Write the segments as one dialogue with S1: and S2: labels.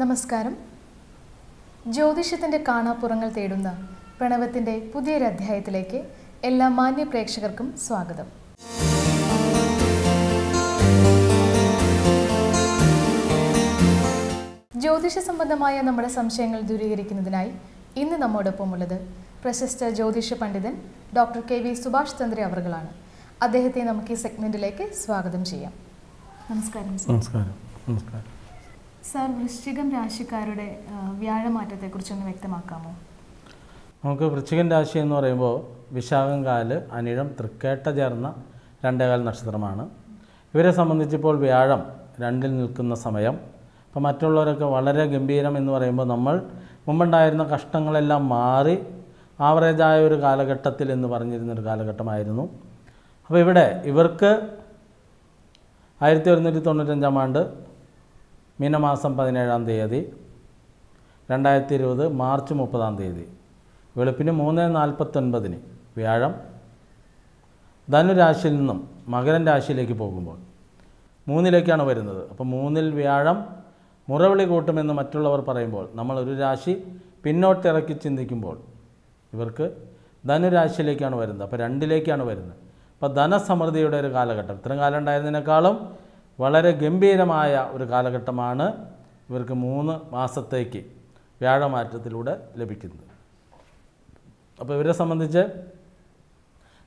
S1: നമസ്കാരം ജ്യോതിഷത്തിൻ്റെ കാണാപ്പുറങ്ങൾ തേടുന്ന പ്രണവത്തിൻ്റെ പുതിയൊരധ്യായത്തിലേക്ക് എല്ലാ മാന്യ പ്രേക്ഷകർക്കും സ്വാഗതം ജ്യോതിഷ സംബന്ധമായ നമ്മുടെ സംശയങ്ങൾ ദൂരീകരിക്കുന്നതിനായി ഇന്ന് നമ്മോടൊപ്പമുള്ളത് പ്രശസ്ത ജ്യോതിഷ പണ്ഡിതൻ doctor K V Subhash Chandra അവറുകളാണ് അദ്ദേഹത്തെ നമുക്ക് ഈ സെഗ്മെൻറ്റിലേക്ക് സ്വാഗതം ചെയ്യാം നമസ്കാരം
S2: നമസ്കാരം നമസ്കാരം
S1: സാർ വൃശ്ചികം രാശിക്കാരുടെ കുറിച്ചൊന്ന് വ്യക്തമാക്കാമോ
S2: നമുക്ക് വൃശ്ചികൻ രാശി എന്ന് പറയുമ്പോൾ വിശാഖം കാല് അനിഴം തൃക്കേട്ട ചേർന്ന രണ്ടേകാൽ നക്ഷത്രമാണ് ഇവരെ സംബന്ധിച്ചിപ്പോൾ വ്യാഴം രണ്ടിൽ നിൽക്കുന്ന സമയം അപ്പോൾ മറ്റുള്ളവരൊക്കെ വളരെ ഗംഭീരം എന്ന് പറയുമ്പോൾ നമ്മൾ മുമ്പുണ്ടായിരുന്ന കഷ്ടങ്ങളെല്ലാം മാറി ആവറേജായ ഒരു കാലഘട്ടത്തിൽ എന്ന് പറഞ്ഞിരുന്നൊരു കാലഘട്ടമായിരുന്നു അപ്പോൾ ഇവിടെ ഇവർക്ക് ആയിരത്തി ഒരുന്നൂറ്റി തൊണ്ണൂറ്റഞ്ചാം ആണ്ട് മീനമാസം പതിനേഴാം തീയതി രണ്ടായിരത്തി ഇരുപത് മാർച്ച് മുപ്പതാം തീയതി വെളുപ്പിന് മൂന്ന് നാൽപ്പത്തൊൻപതിന് വ്യാഴം ധനുരാശിയിൽ നിന്നും മകരൻ രാശിയിലേക്ക് പോകുമ്പോൾ മൂന്നിലേക്കാണ് വരുന്നത് അപ്പോൾ മൂന്നിൽ വ്യാഴം മുറവിളി കൂട്ടുമെന്ന് മറ്റുള്ളവർ പറയുമ്പോൾ നമ്മൾ ഒരു രാശി പിന്നോട്ടിറക്കി ചിന്തിക്കുമ്പോൾ ഇവർക്ക് ധനുരാശിയിലേക്കാണ് വരുന്നത് അപ്പോൾ രണ്ടിലേക്കാണ് വരുന്നത് അപ്പോൾ ധനസമൃദ്ധിയുടെ ഒരു കാലഘട്ടം ഇത്രയും കാലം ഉണ്ടായിരുന്നതിനേക്കാളും വളരെ ഗംഭീരമായ ഒരു കാലഘട്ടമാണ് ഇവർക്ക് മൂന്ന് മാസത്തേക്ക് വ്യാഴമാറ്റത്തിലൂടെ ലഭിക്കുന്നത് അപ്പോൾ ഇവരെ സംബന്ധിച്ച്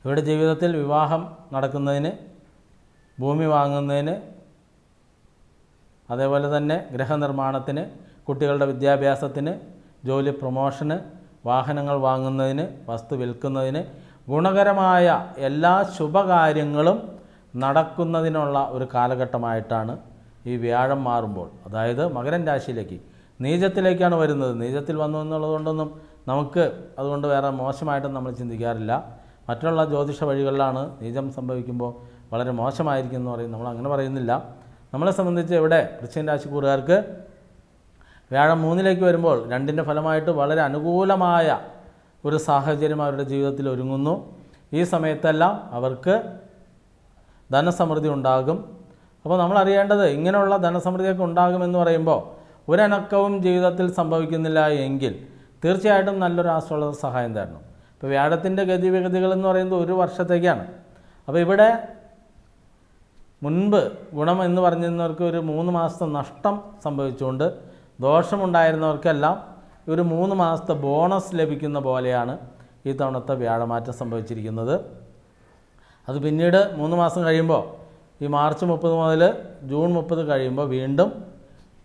S2: ഇവരുടെ ജീവിതത്തിൽ വിവാഹം നടക്കുന്നതിന് ഭൂമി വാങ്ങുന്നതിന് അതേപോലെ തന്നെ ഗൃഹനിർമ്മാണത്തിന് കുട്ടികളുടെ വിദ്യാഭ്യാസത്തിന് ജോലി പ്രൊമോഷന് വാഹനങ്ങൾ വാങ്ങുന്നതിന് വസ്തു വിൽക്കുന്നതിന് ഗുണകരമായ എല്ലാ ശുഭകാര്യങ്ങളും നടക്കുന്നതിനുള്ള ഒരു കാലഘട്ടമായിട്ടാണ് ഈ വ്യാഴം മാറുമ്പോൾ അതായത് മകരൻ രാശിയിലേക്ക് നീചത്തിലേക്കാണ് വരുന്നത് നീചത്തിൽ വന്നു എന്നുള്ളതുകൊണ്ടൊന്നും നമുക്ക് അതുകൊണ്ട് വേറെ മോശമായിട്ടും നമ്മൾ ചിന്തിക്കാറില്ല മറ്റുള്ള ജ്യോതിഷ വഴികളിലാണ് നീചം സംഭവിക്കുമ്പോൾ വളരെ മോശമായിരിക്കും എന്ന് പറയും നമ്മൾ അങ്ങനെ പറയുന്നില്ല നമ്മളെ സംബന്ധിച്ച് ഇവിടെ വൃശ്ചിക രാശി കൂറുകാർക്ക് വ്യാഴം മൂന്നിലേക്ക് വരുമ്പോൾ രണ്ടിൻ്റെ ഫലമായിട്ട് വളരെ അനുകൂലമായ ഒരു സാഹചര്യം അവരുടെ ജീവിതത്തിൽ ഒരുങ്ങുന്നു ഈ സമയത്തെല്ലാം അവർക്ക് ധനസമൃദ്ധി ഉണ്ടാകും അപ്പോൾ നമ്മൾ അറിയേണ്ടത് ഇങ്ങനെയുള്ള ധനസമൃദ്ധിയൊക്കെ ഉണ്ടാകുമെന്ന് പറയുമ്പോൾ ഒരനക്കവും ജീവിതത്തിൽ സംഭവിക്കുന്നില്ല എങ്കിൽ തീർച്ചയായിട്ടും നല്ലൊരു ആസ്ട്രോളജർ സഹായം തരണം ഇപ്പോൾ വ്യാഴത്തിൻ്റെ ഗതിവിഗതികൾ എന്ന് പറയുന്നത് ഒരു വർഷത്തേക്കാണ് അപ്പോൾ ഇവിടെ മുൻപ് ഗുണം എന്ന് പറഞ്ഞിരുന്നവർക്ക് ഒരു മൂന്ന് മാസത്തെ നഷ്ടം സംഭവിച്ചുകൊണ്ട് ദോഷമുണ്ടായിരുന്നവർക്കെല്ലാം ഒരു മൂന്ന് മാസത്തെ ബോണസ് ലഭിക്കുന്ന പോലെയാണ് ഈ തവണത്തെ വ്യാഴമാറ്റം സംഭവിച്ചിരിക്കുന്നത് അത് പിന്നീട് മൂന്ന് മാസം കഴിയുമ്പോൾ ഈ മാർച്ച് മുപ്പത് മുതൽ ജൂൺ മുപ്പത് കഴിയുമ്പോൾ വീണ്ടും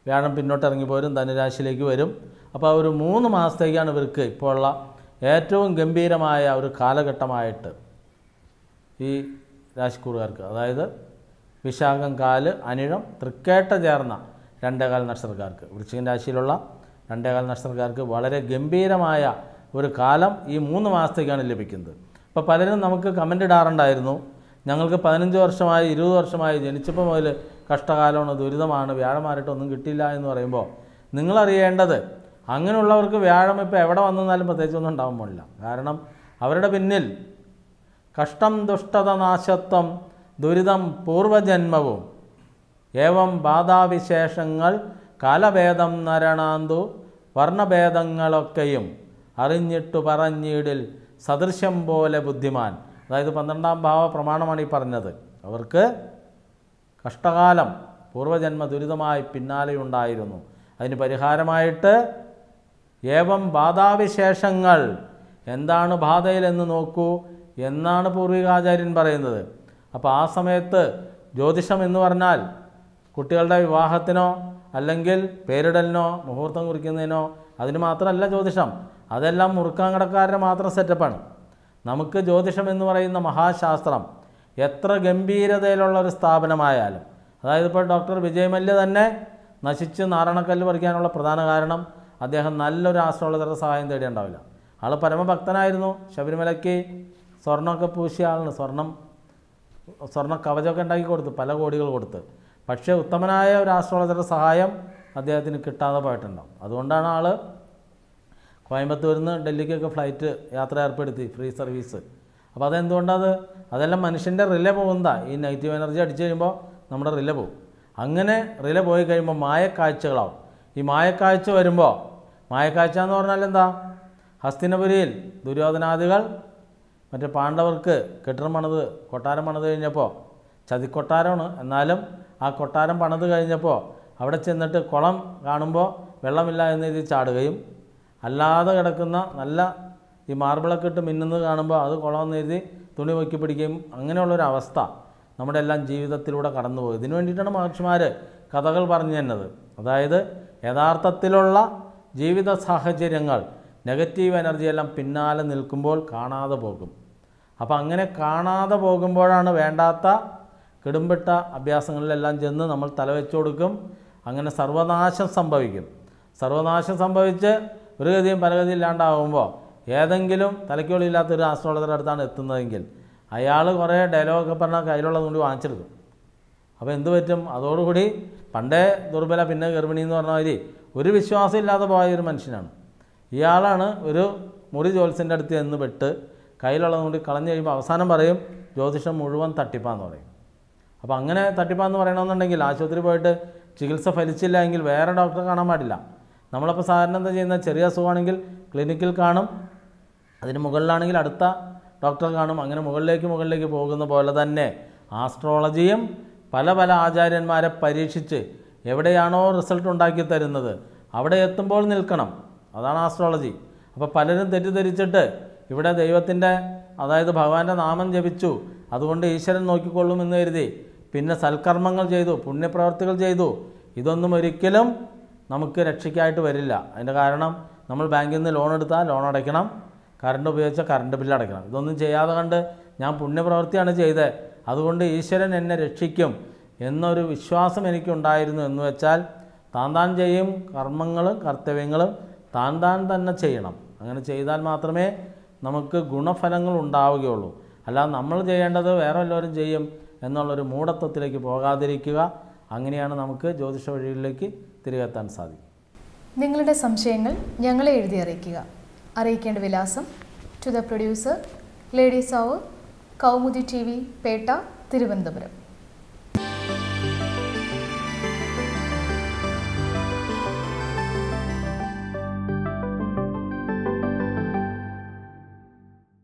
S2: വ്യാഴം പിന്നോട്ട് പോരും ധനുരാശിയിലേക്ക് വരും അപ്പോൾ ഒരു മൂന്ന് മാസത്തേക്കാണ് ഇവർക്ക് ഇപ്പോൾ ഉള്ള ഏറ്റവും ഗംഭീരമായ ഒരു കാലഘട്ടമായിട്ട് ഈ രാശിക്കൂറുകാർക്ക് അതായത് വിശാഖം കാല് അനിഴം തൃക്കേട്ട ചേർന്ന രണ്ടേകാൽ നക്ഷത്രക്കാർക്ക് വൃശ്ചികൻ രാശിയിലുള്ള രണ്ടേകാൽ നക്ഷത്രക്കാർക്ക് വളരെ ഗംഭീരമായ ഒരു കാലം ഈ മൂന്ന് മാസത്തേക്കാണ് ലഭിക്കുന്നത് അപ്പോൾ പലരും നമുക്ക് കമൻ്റ് ഇടാറുണ്ടായിരുന്നു ഞങ്ങൾക്ക് പതിനഞ്ച് വർഷമായി ഇരുപത് വർഷമായി ജനിച്ചപ്പോൾ മുതൽ കഷ്ടകാലമാണ് ദുരിതമാണ് വ്യാഴം മാറിയിട്ടൊന്നും കിട്ടിയില്ല എന്ന് പറയുമ്പോൾ നിങ്ങളറിയേണ്ടത് അങ്ങനെയുള്ളവർക്ക് വ്യാഴം ഇപ്പോൾ എവിടെ വന്നെന്നാലും ഒന്നും ഉണ്ടാവാൻ പോലില്ല കാരണം അവരുടെ പിന്നിൽ കഷ്ടം ദുഷ്ടത നാശത്വം ദുരിതം പൂർവജന്മവും ഏവം ബാധാവിശേഷങ്ങൾ കാലഭേദം നരണാന്തു വർണ്ണഭേദങ്ങളൊക്കെയും അറിഞ്ഞിട്ടു പറഞ്ഞിടിൽ സദൃശ്യം പോലെ ബുദ്ധിമാൻ അതായത് പന്ത്രണ്ടാം ഭാവ പ്രമാണമാണ് ഈ പറഞ്ഞത് അവർക്ക് കഷ്ടകാലം പൂർവജന്മ ദുരിതമായി ഉണ്ടായിരുന്നു അതിന് പരിഹാരമായിട്ട് ഏവം ബാധാവിശേഷങ്ങൾ എന്താണ് ബാധയിലെന്ന് നോക്കൂ എന്നാണ് പൂർവികാചാര്യൻ പറയുന്നത് അപ്പോൾ ആ സമയത്ത് ജ്യോതിഷം എന്ന് പറഞ്ഞാൽ കുട്ടികളുടെ വിവാഹത്തിനോ അല്ലെങ്കിൽ പേരിടലിനോ മുഹൂർത്തം കുറിക്കുന്നതിനോ അതിന് മാത്രമല്ല ജ്യോതിഷം അതെല്ലാം മുറുക്കാങ്കടക്കാരുടെ മാത്രം സെറ്റപ്പാണ് നമുക്ക് ജ്യോതിഷം എന്ന് പറയുന്ന മഹാശാസ്ത്രം എത്ര ഗംഭീരതയിലുള്ള ഒരു സ്ഥാപനമായാലും അതായത് ഇപ്പോൾ ഡോക്ടർ വിജയമല്യ തന്നെ നശിച്ച് നാരണക്കല്ല് പറിക്കാനുള്ള പ്രധാന കാരണം അദ്ദേഹം നല്ലൊരു ആസ്ട്രോളജറുടെ സഹായം തേടിയുണ്ടാവില്ല ആൾ പരമഭക്തനായിരുന്നു ശബരിമലയ്ക്ക് സ്വർണ്ണമൊക്കെ പൂശിയ ആളാണ് സ്വർണം സ്വർണ്ണ കവചമൊക്കെ ഉണ്ടാക്കി കൊടുത്തു പല കോടികൾ കൊടുത്ത് പക്ഷേ ഉത്തമനായ ഒരു ആസ്ട്രോളജറുടെ സഹായം അദ്ദേഹത്തിന് കിട്ടാതെ പോയിട്ടുണ്ടാവും അതുകൊണ്ടാണ് ആൾ കോയമ്പത്തൂരിൽ നിന്ന് ഡൽഹിക്കൊക്കെ ഫ്ലൈറ്റ് യാത്ര ഏർപ്പെടുത്തി ഫ്രീ സർവീസ് അപ്പോൾ അതെന്തുകൊണ്ടത് അതെല്ലാം മനുഷ്യൻ്റെ റില പോകുന്നതാണ് ഈ നെഗറ്റീവ് എനർജി അടിച്ചു കഴിയുമ്പോൾ നമ്മുടെ റില പോകും അങ്ങനെ റില പോയി കഴിയുമ്പോൾ മായക്കാഴ്ചകളാവും ഈ മായക്കാഴ്ച വരുമ്പോൾ മായക്കാഴ്ച എന്ന് പറഞ്ഞാൽ എന്താ ഹസ്തിനപുരിയിൽ ദുര്യോധനാദികൾ മറ്റേ പാണ്ഡവർക്ക് കെട്ടിടം പണിത് കൊട്ടാരം പണിത് കഴിഞ്ഞപ്പോൾ ചതിക്കൊട്ടാരമാണ് എന്നാലും ആ കൊട്ടാരം പണിത് കഴിഞ്ഞപ്പോൾ അവിടെ ചെന്നിട്ട് കുളം കാണുമ്പോൾ വെള്ളമില്ല എന്ന് ഇത് ചാടുകയും അല്ലാതെ കിടക്കുന്ന നല്ല ഈ മാർബിളൊക്കെ ഇട്ട് മിന്നുന്നത് കാണുമ്പോൾ അത് കുളമെന്ന് എഴുതി തുണി വയ്ക്കി പിടിക്കുകയും അങ്ങനെയുള്ളൊരവസ്ഥ നമ്മുടെ എല്ലാം ജീവിതത്തിലൂടെ കടന്നുപോയി ഇതിനു വേണ്ടിയിട്ടാണ് മഹർഷിമാർ കഥകൾ പറഞ്ഞു തന്നത് അതായത് യഥാർത്ഥത്തിലുള്ള ജീവിത സാഹചര്യങ്ങൾ നെഗറ്റീവ് എനർജി എല്ലാം പിന്നാലെ നിൽക്കുമ്പോൾ കാണാതെ പോകും അപ്പോൾ അങ്ങനെ കാണാതെ പോകുമ്പോഴാണ് വേണ്ടാത്ത കിടുമ്പിട്ട അഭ്യാസങ്ങളിലെല്ലാം ചെന്ന് നമ്മൾ തലവെച്ചു കൊടുക്കും അങ്ങനെ സർവനാശം സംഭവിക്കും സർവനാശം സംഭവിച്ച് ഒരു ഗതിയും പരഗതി ഇല്ലാണ്ടാവുമ്പോൾ ഏതെങ്കിലും തലയ്ക്കോളില്ലാത്ത ഒരു ആസ്ട്രോളജറുടെ അടുത്താണ് എത്തുന്നതെങ്കിൽ അയാൾ കുറേ ഡയലോഗൊക്കെ പറഞ്ഞാൽ കയ്യിലുള്ള തുണ്ടി വാങ്ങിച്ചെടുക്കും അപ്പോൾ എന്ത് പറ്റും അതോടുകൂടി പണ്ടേ ദുർബല പിന്നെ ഗർഭിണി എന്ന് പറഞ്ഞ മാതിരി ഒരു വിശ്വാസം ഇല്ലാതെ പോയ ഒരു മനുഷ്യനാണ് ഇയാളാണ് ഒരു മുറി ജ്യോത്സ്യൻ്റെ അടുത്ത് എന്ന് പെട്ട് കയ്യിലുള്ളത് കൊണ്ട് കഴിയുമ്പോൾ അവസാനം പറയും ജ്യോതിഷം മുഴുവൻ തട്ടിപ്പാന്ന് പറയും അപ്പോൾ അങ്ങനെ തട്ടിപ്പാന്ന് പറയണമെന്നുണ്ടെങ്കിൽ ആശുപത്രി പോയിട്ട് ചികിത്സ ഫലിച്ചില്ല എങ്കിൽ വേറെ ഡോക്ടറെ കാണാൻ പാടില്ല നമ്മളപ്പോൾ സാധാരണ എന്താ ചെയ്യുന്നത് ചെറിയ അസുഖമാണെങ്കിൽ ക്ലിനിക്കിൽ കാണും അതിന് മുകളിലാണെങ്കിൽ അടുത്ത ഡോക്ടറെ കാണും അങ്ങനെ മുകളിലേക്ക് മുകളിലേക്ക് പോകുന്ന പോലെ തന്നെ ആസ്ട്രോളജിയും പല പല ആചാര്യന്മാരെ പരീക്ഷിച്ച് എവിടെയാണോ റിസൾട്ട് ഉണ്ടാക്കി തരുന്നത് അവിടെ എത്തുമ്പോൾ നിൽക്കണം അതാണ് ആസ്ട്രോളജി അപ്പോൾ പലരും തെറ്റിദ്ധരിച്ചിട്ട് ഇവിടെ ദൈവത്തിൻ്റെ അതായത് ഭഗവാന്റെ നാമം ജപിച്ചു അതുകൊണ്ട് ഈശ്വരൻ നോക്കിക്കൊള്ളുമെന്ന് എന്ന് കരുതി പിന്നെ സൽക്കർമ്മങ്ങൾ ചെയ്തു പുണ്യപ്രവർത്തികൾ ചെയ്തു ഇതൊന്നും ഒരിക്കലും നമുക്ക് രക്ഷയ്ക്കായിട്ട് വരില്ല അതിൻ്റെ കാരണം നമ്മൾ ബാങ്കിൽ നിന്ന് ലോൺ എടുത്താൽ ലോൺ അടയ്ക്കണം കറണ്ട് ഉപയോഗിച്ചാൽ കറണ്ട് ബില്ല് അടയ്ക്കണം ഇതൊന്നും ചെയ്യാതെ കണ്ട് ഞാൻ പുണ്യപ്രവൃത്തിയാണ് ചെയ്തത് അതുകൊണ്ട് ഈശ്വരൻ എന്നെ രക്ഷിക്കും എന്നൊരു വിശ്വാസം എനിക്കുണ്ടായിരുന്നു എന്ന് വെച്ചാൽ താൻ താൻ ചെയ്യും കർമ്മങ്ങളും കർത്തവ്യങ്ങളും താൻ താൻ തന്നെ ചെയ്യണം അങ്ങനെ ചെയ്താൽ മാത്രമേ നമുക്ക് ഗുണഫലങ്ങൾ ഉണ്ടാവുകയുള്ളൂ അല്ലാതെ നമ്മൾ ചെയ്യേണ്ടത് വേറെ എല്ലാവരും ചെയ്യും എന്നുള്ളൊരു മൂഢത്വത്തിലേക്ക് പോകാതിരിക്കുക അങ്ങനെയാണ് നമുക്ക് ജ്യോതിഷ വഴികളിലേക്ക് തിരികെത്താൻ സാധിക്കും
S1: നിങ്ങളുടെ സംശയങ്ങൾ ഞങ്ങളെ എഴുതി അറിയിക്കുക അറിയിക്കേണ്ട വിലാസം to the producer ladies hour Kaumudi T V Pettah Thiruvananthapuram